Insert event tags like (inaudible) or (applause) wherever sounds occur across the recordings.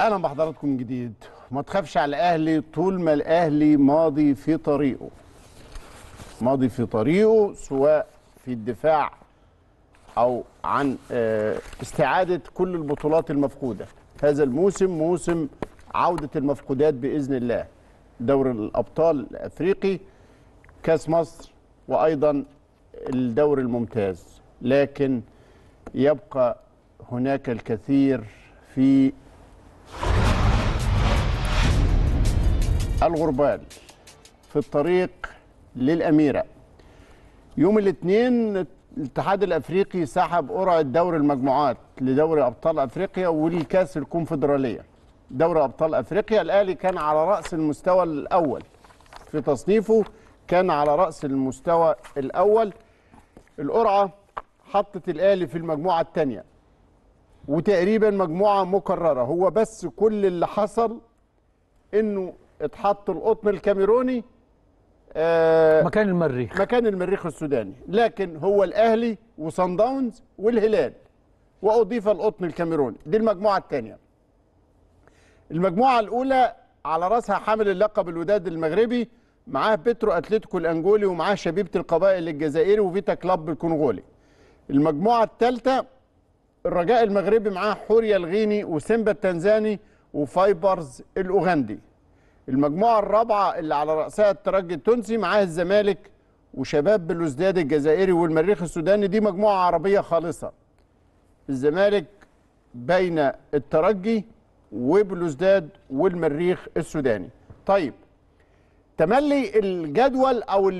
اهلا بحضراتكم من جديد ما تخافش على الاهلي طول ما الاهلي ماضي في طريقه ماضي في طريقه سواء في الدفاع او عن آه، استعاده كل البطولات المفقوده هذا الموسم موسم عوده المفقودات باذن الله دوري الابطال الافريقي كاس مصر وايضا الدوري الممتاز لكن يبقى هناك الكثير في الغربال في الطريق للأميرة يوم الاثنين الاتحاد الافريقي سحب قرعه دور المجموعات لدوري ابطال افريقيا والكاس الكونفدراليه دوري ابطال افريقيا الاهلي كان على راس المستوى الاول في تصنيفه كان على راس المستوى الاول القرعه حطت الاهلي في المجموعه الثانيه وتقريبا مجموعه مكرره هو بس كل اللي حصل انه اتحط القطن الكاميروني آه مكان المريخ مكان المريخ السوداني لكن هو الاهلي وصن داونز والهلال واضيف القطن الكاميروني دي المجموعه الثانيه المجموعه الاولى على راسها حامل اللقب الوداد المغربي معاه بترو اتلتيكو الانجولي ومعاه شبيبه القبائل الجزائري وفيتا كلاب الكونغولي المجموعه الثالثه الرجاء المغربي معاه حوريا الغيني وسيمبا التنزاني وفايبرز الاوغندي المجموعة الرابعة اللي على رأسها الترجي التونسي معاه الزمالك وشباب بلوزداد الجزائري والمريخ السوداني دي مجموعة عربية خالصة الزمالك بين الترجي وبلوزداد والمريخ السوداني طيب تملي الجدول او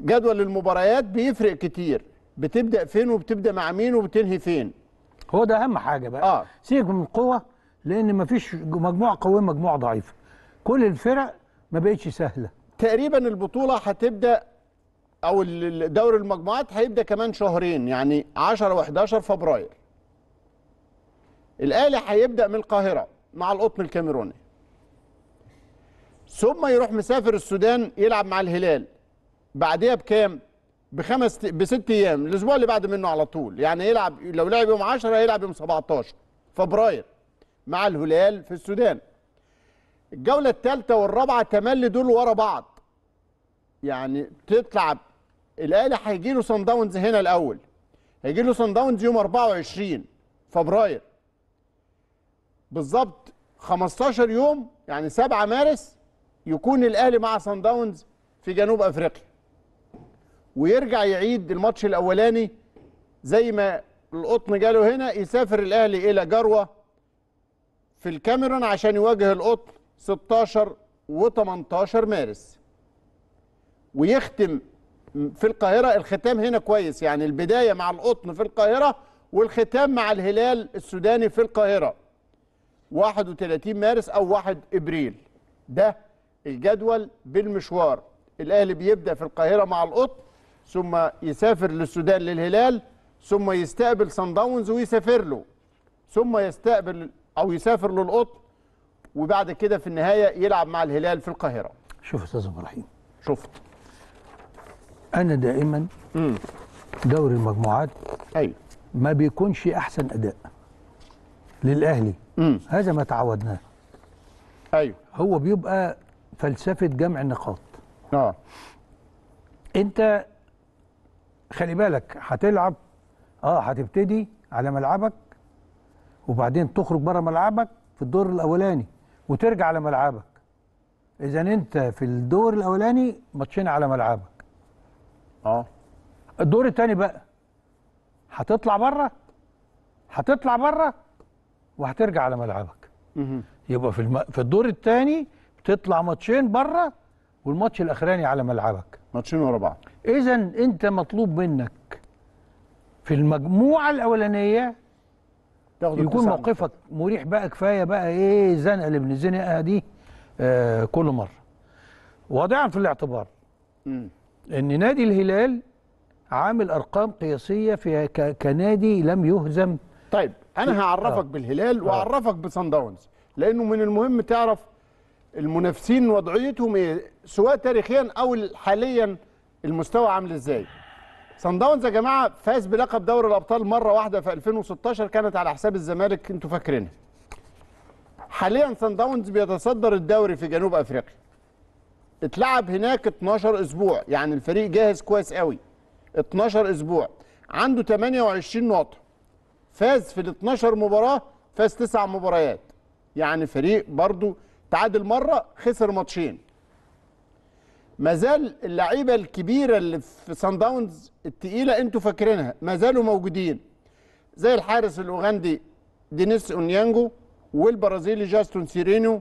جدول المباريات بيفرق كتير بتبدا فين وبتبدا مع مين وبتنهي فين هو ده اهم حاجه بقى آه. سيبك من القوه لان ما فيش مجموعه قويه مجموعه ضعيفه كل الفرق ما بقتش سهله تقريبا البطوله هتبدا او دوري المجموعات هيبدا كمان شهرين يعني 10 و11 فبراير الاهلي هيبدا من القاهره مع القطن الكاميروني ثم يروح مسافر السودان يلعب مع الهلال بعديها بكام بخمس بست ايام الاسبوع اللي بعد منه على طول يعني يلعب لو لعب يوم 10 هيلعب يوم 17 فبراير مع الهلال في السودان الجولة الثالثة والرابعة تملي دول ورا بعض يعني تطلع الاهلي هيجي له صن داونز هنا الاول هيجي له صن داونز يوم 24 فبراير بالظبط 15 يوم يعني 7 مارس يكون الاهلي مع صن داونز في جنوب افريقيا ويرجع يعيد الماتش الاولاني زي ما القطن جاله هنا يسافر الاهلي الى جروه في الكاميرون عشان يواجه القطن 16 و18 مارس ويختم في القاهرة الختام هنا كويس يعني البداية مع القطن في القاهرة والختام مع الهلال السوداني في القاهرة 31 مارس أو 1 إبريل ده الجدول بالمشوار الأهلي بيبدأ في القاهرة مع القطن ثم يسافر للسودان للهلال ثم يستقبل سان داونز ويسافر له ثم يستقبل او يسافر للقطن وبعد كده في النهايه يلعب مع الهلال في القاهره شوف يا استاذ ابراهيم شفت انا دائما دوري المجموعات ايوه ما بيكونش احسن اداء للاهلي مم. هذا ما تعودناه ايوه هو بيبقى فلسفه جمع النقاط اه انت خلي بالك هتلعب اه هتبتدي على ملعبك وبعدين تخرج بره ملعبك في الدور الاولاني وترجع على ملعبك اذا انت في الدور الاولاني ماتشين على ملعبك اه الدور الثاني بقى هتطلع بره هتطلع بره وهترجع على ملعبك يبقى في الم... في الدور الثاني بتطلع ماتشين بره والماتش الاخراني على ملعبك ماتشين ورا بعض اذا انت مطلوب منك في المجموعه الاولانيه تاخد يكون موقفك مريح بقى كفايه بقى ايه الزنقه اللي بنزنقها دي آه كل مره واضعا في الاعتبار مم. ان نادي الهلال عامل ارقام قياسيه في كنادي لم يهزم طيب انا هعرفك آه. بالهلال آه. واعرفك بصن داونز لانه من المهم تعرف المنافسين وضعيتهم ايه سواء تاريخيا او حاليا المستوى عامل ازاي صن داونز يا جماعه فاز بلقب دوري الابطال مره واحده في 2016 كانت على حساب الزمالك انتوا فاكرينها حاليا صن داونز بيتصدر الدوري في جنوب افريقيا اتلعب هناك 12 اسبوع يعني الفريق جاهز كويس قوي 12 اسبوع عنده 28 نقطه فاز في ال 12 مباراه فاز تسع مباريات يعني فريق برضو تعادل مره خسر ماتشين ما زال اللعيبه الكبيره اللي في سان داونز الثقيله انتوا فاكرينها ما زالوا موجودين زي الحارس الاوغندي دينيس اونيانجو والبرازيلي جاستون سيرينو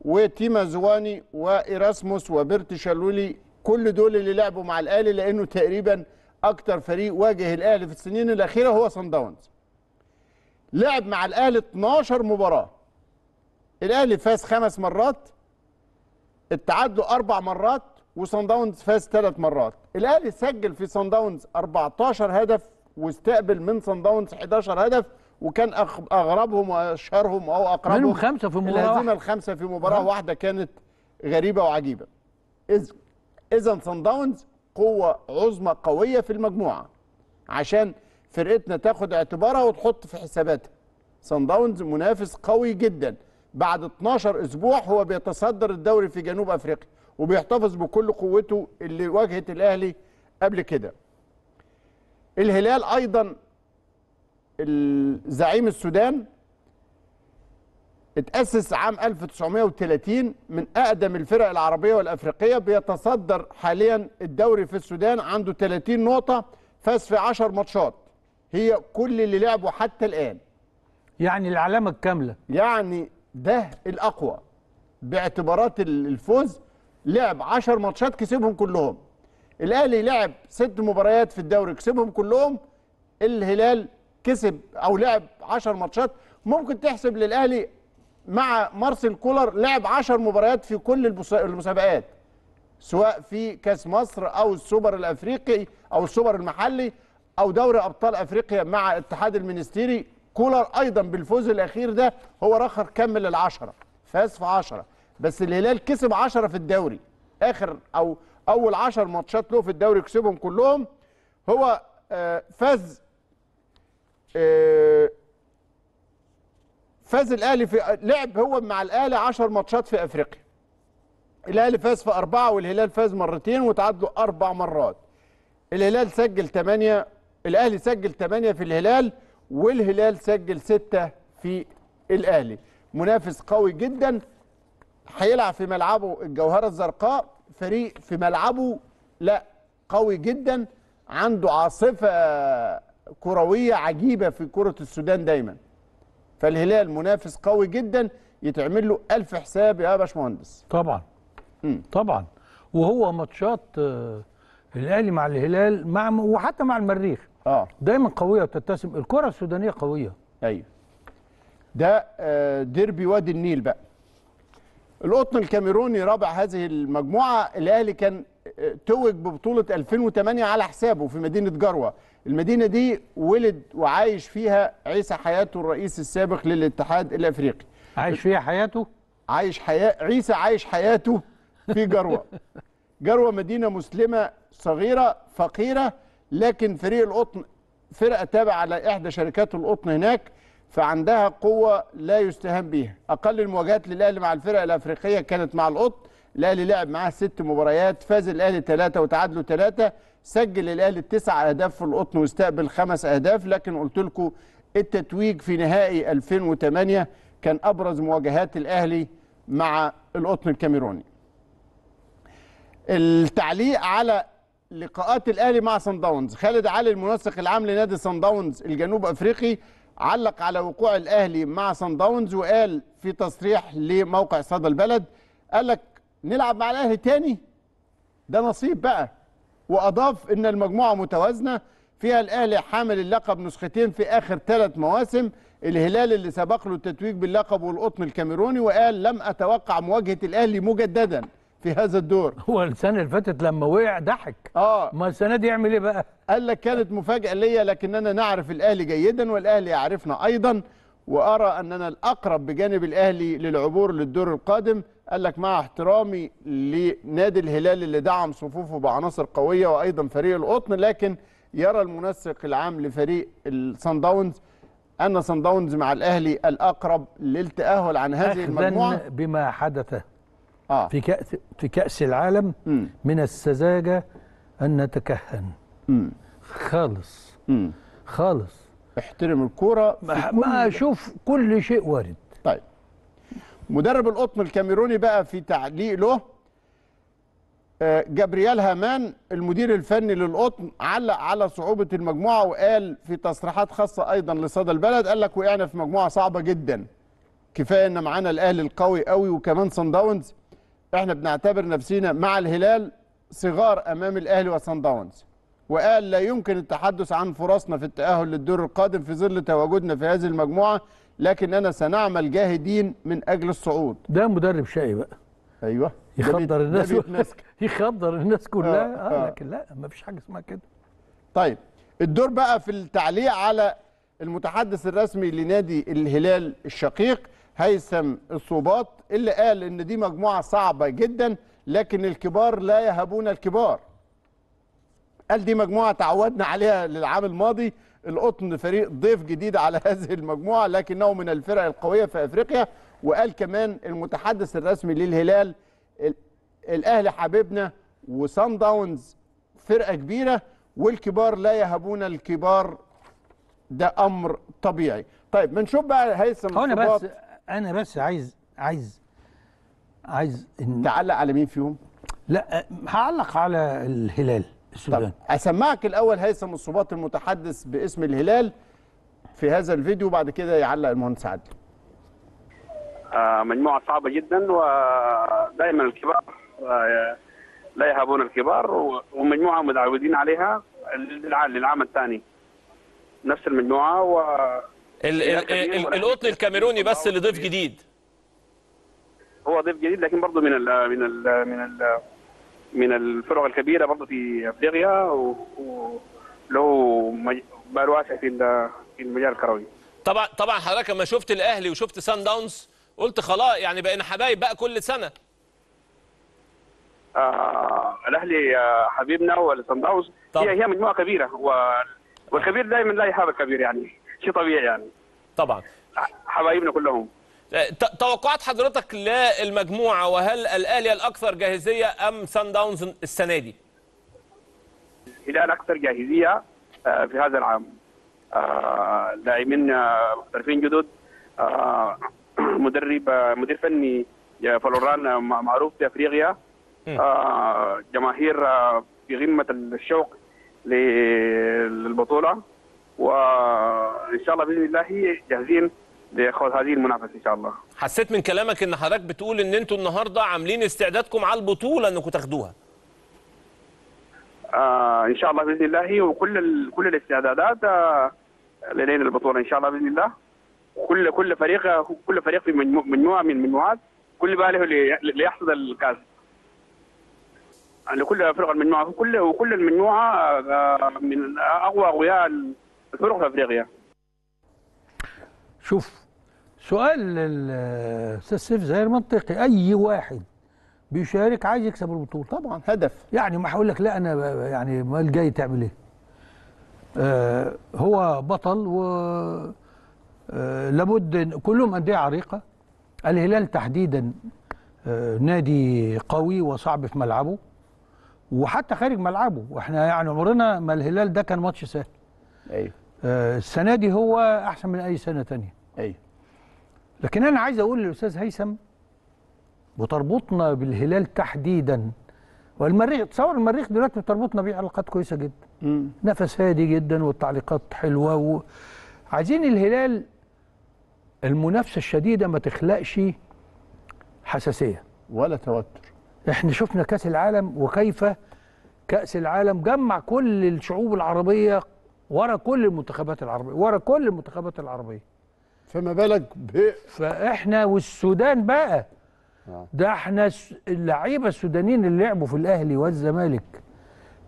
وتيما زواني وإيراسموس وبرت شالولي كل دول اللي لعبوا مع الاهلي لانه تقريبا اكتر فريق واجه الاهلي في السنين الاخيره هو سان داونز لعب مع الاهلي 12 مباراه الاهلي فاز خمس مرات التعادل اربع مرات وصن داونز فاز ثلاث مرات الاهلي سجل في صن داونز 14 هدف واستقبل من صن داونز 11 هدف وكان اغربهم واشهرهم او اقربهم منهم خمسه في مباراه الهزيمه الخمسه في مباراه واحده كانت غريبه وعجيبه اذا اذا صن داونز قوه عظمى قويه في المجموعه عشان فرقتنا تاخد اعتبارها وتحط في حساباتها صن داونز منافس قوي جدا بعد 12 اسبوع هو بيتصدر الدوري في جنوب افريقيا وبيحتفظ بكل قوته اللي واجهت الاهلي قبل كده الهلال ايضا زعيم السودان اتأسس عام 1930 من أقدم الفرق العربية والأفريقية بيتصدر حاليا الدوري في السودان عنده 30 نقطة فاز في 10 ماتشات هي كل اللي لعبه حتى الآن يعني العلامة الكاملة يعني ده الأقوى باعتبارات الفوز لعب 10 ماتشات كسبهم كلهم الاهلي لعب ست مباريات في الدوري كسبهم كلهم الهلال كسب او لعب 10 ماتشات ممكن تحسب للاهلي مع مارسيل كولر لعب 10 مباريات في كل المسابقات سواء في كاس مصر او السوبر الافريقي او السوبر المحلي او دوري ابطال افريقيا مع اتحاد المنستيري كولر ايضا بالفوز الاخير ده هو رخر كمل العشره فاز في 10 بس الهلال كسب 10 في الدوري اخر او اول 10 ماتشات له في الدوري كسبهم كلهم هو آه، فاز آه، فاز الاهلي في لعب هو مع الاهلي 10 ماتشات في افريقيا الاهلي فاز في اربعه والهلال فاز مرتين وتعادلوا اربع مرات الهلال سجل 8 الاهلي سجل 8 في الهلال والهلال سجل 6 في الاهلي منافس قوي جدا هيلعب في ملعبه الجوهره الزرقاء فريق في ملعبه لا قوي جدا عنده عاصفه آه، كرويه عجيبه في كره السودان دايما فالهلال منافس قوي جدا يتعمل له ألف حساب يا باشمهندس طبعا م. طبعا وهو ماتشات آه، الاهلي مع الهلال مع وحتى مع المريخ اه دايما قويه وتتسم الكره السودانيه قويه ايوه ده آه، ديربي وادي النيل بقى القطن الكاميروني رابع هذه المجموعه الاهلي كان آه، توج ببطوله 2008 على حسابه في مدينه جروه المدينه دي ولد وعايش فيها عيسى حياته الرئيس السابق للاتحاد الافريقي عايش فيها حياته عايش حياه عيسى عايش حياته في جروه جروه مدينه مسلمه صغيره فقيره لكن فريق القطن فرقه تابعه على احدى شركات القطن هناك فعندها قوة لا يستهان بها أقل المواجهات للأهلي مع الفرق الأفريقية كانت مع القط الأهلي لعب معاه ست مباريات فاز الأهلي ثلاثة وتعادلوا ثلاثة سجل الأهلي تسع أهداف في القطن واستقبل خمس أهداف لكن قلت لكم التتويج في نهائي 2008 كان أبرز مواجهات الأهلي مع القطن الكاميروني التعليق على لقاءات الاهلي مع سان داونز خالد علي المنسق العام لنادي سان داونز الجنوب افريقي علق على وقوع الاهلي مع سان داونز وقال في تصريح لموقع صدى البلد قال لك نلعب مع الاهلي تاني ده نصيب بقى واضاف ان المجموعه متوازنه فيها الاهلي حامل اللقب نسختين في اخر ثلاث مواسم الهلال اللي سبق له التتويج باللقب والقطن الكاميروني وقال لم اتوقع مواجهه الاهلي مجددا في هذا الدور (laughs) هو السنه اللي فاتت لما وقع ضحك اه ما السنه دي يعمل ايه بقى قال لك كانت مفاجاه ليا لكننا نعرف الاهلي جيدا والاهلي يعرفنا ايضا وارى اننا الاقرب بجانب الاهلي للعبور للدور القادم قال لك مع احترامي لنادي الهلال اللي دعم صفوفه بعناصر قويه وايضا فريق القطن لكن يرى المنسق العام لفريق صن داونز ان صن داونز مع الاهلي الاقرب للتاهل عن هذه المجموعه بما حدث آه. في كأس في كأس العالم م. من السذاجة أن نتكهن خالص م. خالص احترم الكورة ما أشوف كل شيء وارد طيب مدرب القطن الكاميروني بقى في تعليق له آه، جابرييل هامان المدير الفني للقطن علق على صعوبة المجموعة وقال في تصريحات خاصة أيضا لصدى البلد قال لك وقعنا في مجموعة صعبة جدا كفاية إن معانا الأهلي القوي قوي وكمان صن داونز احنا بنعتبر نفسنا مع الهلال صغار امام الاهلي وسان داونز وقال لا يمكن التحدث عن فرصنا في التاهل للدور القادم في ظل تواجدنا في هذه المجموعه لكننا سنعمل جاهدين من اجل الصعود ده مدرب شقي بقى ايوه (laughs) (laughs) يخدر الناس يخدر آه، الناس كلها آه آه. لكن لا ما فيش حاجه اسمها كده طيب الدور بقى في التعليق على المتحدث الرسمي لنادي الهلال الشقيق هيثم الصوبات اللي قال ان دي مجموعه صعبه جدا لكن الكبار لا يهبون الكبار قال دي مجموعه تعودنا عليها للعام الماضي القطن فريق ضيف جديد على (laughs) هذه المجموعه لكنه من الفرق القويه في افريقيا وقال كمان المتحدث الرسمي للهلال الاهلي حبيبنا وسان داونز فرقه كبيره والكبار لا يهبون الكبار ده امر طبيعي طيب بنشوف بقى هيثم هنا بس انا بس عايز عايز عايز إن... تعلق على مين فيهم؟ لا هعلق على الهلال السوداني طب اسمعك الاول هيثم الصباط المتحدث باسم الهلال في هذا الفيديو وبعد كده يعلق المهندس عادل آه، مجموعه صعبه جدا ودائما الكبار آه، لا يهابون الكبار ومجموعه متعودين عليها للعام الثاني نفس المجموعه القطن الكاميروني بس اللي ضيف جديد هو ضيف جديد لكن برضه من ال من ال من ال من الفرق الكبيره برضه في افريقيا وله مج... واسع في في المجال الكروي طبعا طبعا حضرتك لما شفت الاهلي وشفت سان داونز قلت خلاص يعني بقينا حبايب بقى كل سنه آه الاهلي حبيبنا والسان داونز هي هي مجموعه كبيره والكبير دائما لا يحاب الكبير يعني شيء طبيعي يعني طبعا حبايبنا كلهم آه، توقعات حضرتك للمجموعه وهل الاهلي الاكثر جاهزيه ام سان داونز السنه دي؟ الهلال الاكثر جاهزيه آه، في هذا العام آه، لاعبين محترفين جدد (clears throat) مدرب مدير فني فلوران معروف في افريقيا جماهير في قمه الشوق للبطوله وان شاء الله باذن الله جاهزين لخوض هذه المنافسه ان شاء الله. حسيت من كلامك ان حضرتك بتقول ان انتوا النهارده عاملين استعدادكم على البطوله انكم تاخدوها. آه ان شاء الله باذن الله وكل كل الاستعدادات آه البطوله ان شاء الله باذن الله. كل كل فريق كل فريق في مجموعه من المجموعات كل باله ليحصد الكاس. يعني كل فرق المجموعه كل وكل المجموعه آه، من اقوى اقوياء بحروب افريقيا شوف سؤال الاستاذ سيف زهير منطقي اي واحد بيشارك عايز يكسب البطوله طبعا هدف يعني ما هقول لك لا انا يعني امال جاي تعمل ايه آه هو بطل و آه لابد كلهم انديه عريقه الهلال تحديدا آه نادي قوي وصعب في ملعبه وحتى خارج ملعبه واحنا يعني عمرنا ما الهلال ده كان ماتش سهل ايوه آه، السنه دي هو احسن من اي سنه ثانيه ايوه لكن انا عايز اقول للاستاذ هيثم وتربطنا بالهلال تحديدا والمريخ تصور المريخ دلوقتي بتربطنا بيه علاقات كويسه جدا مم. نفس هادي جدا والتعليقات حلوه و... عايزين الهلال المنافسه الشديده ما تخلقش حساسيه ولا توتر احنا شفنا كاس العالم وكيف كاس العالم جمع كل الشعوب العربيه ورا كل المنتخبات العربيه ورا كل المنتخبات العربيه فما بالك ب فاحنا والسودان بقى آه. ده احنا اللعيبه السودانيين اللي لعبوا في الاهلي والزمالك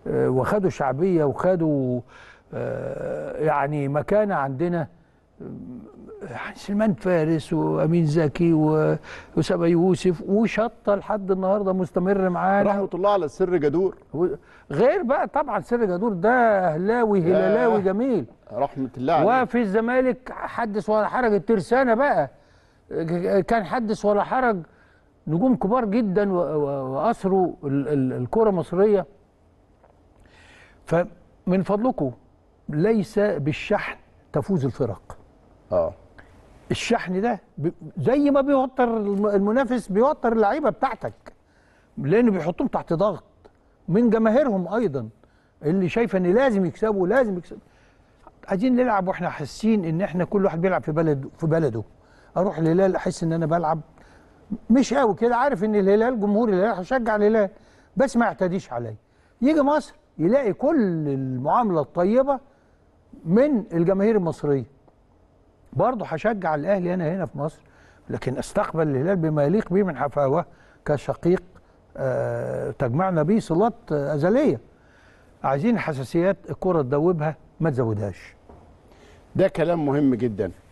آه، وخدوا شعبيه وخدوا آه، يعني مكانه عندنا سلمان فارس وامين زكي واسامه يوسف وشطه لحد النهارده مستمر معانا رحمه الله على سر جدور غير بقى طبعا سر جدور ده اهلاوي هلالاوي جميل رحمه الله عليه وفي الزمالك حدث ولا حرج الترسانه بقى كان حدث ولا حرج نجوم كبار جدا واثروا الكره المصريه فمن فضلكم ليس بالشحن تفوز الفرق اه الشحن ده زي ما بيوتر المنافس بيوتر اللعيبه بتاعتك لانه بيحطهم تحت ضغط من جماهيرهم ايضا اللي شايفه ان لازم يكسبوا لازم يكسبوا عايزين نلعب واحنا حاسين ان احنا كل واحد بيلعب في بلده في بلده اروح الهلال احس ان انا بلعب مش قوي كده عارف ان الهلال جمهور الهلال هشجع الهلال بس ما يعتديش عليا يجي مصر يلاقي كل المعامله الطيبه من الجماهير المصريه برضه هشجع الاهلي انا هنا في مصر لكن استقبل الهلال بما يليق به من حفاوه كشقيق آه، تجمعنا به صلات ازليه عايزين حساسيات الكره تدوبها ما تزودهاش ده كلام مهم جدا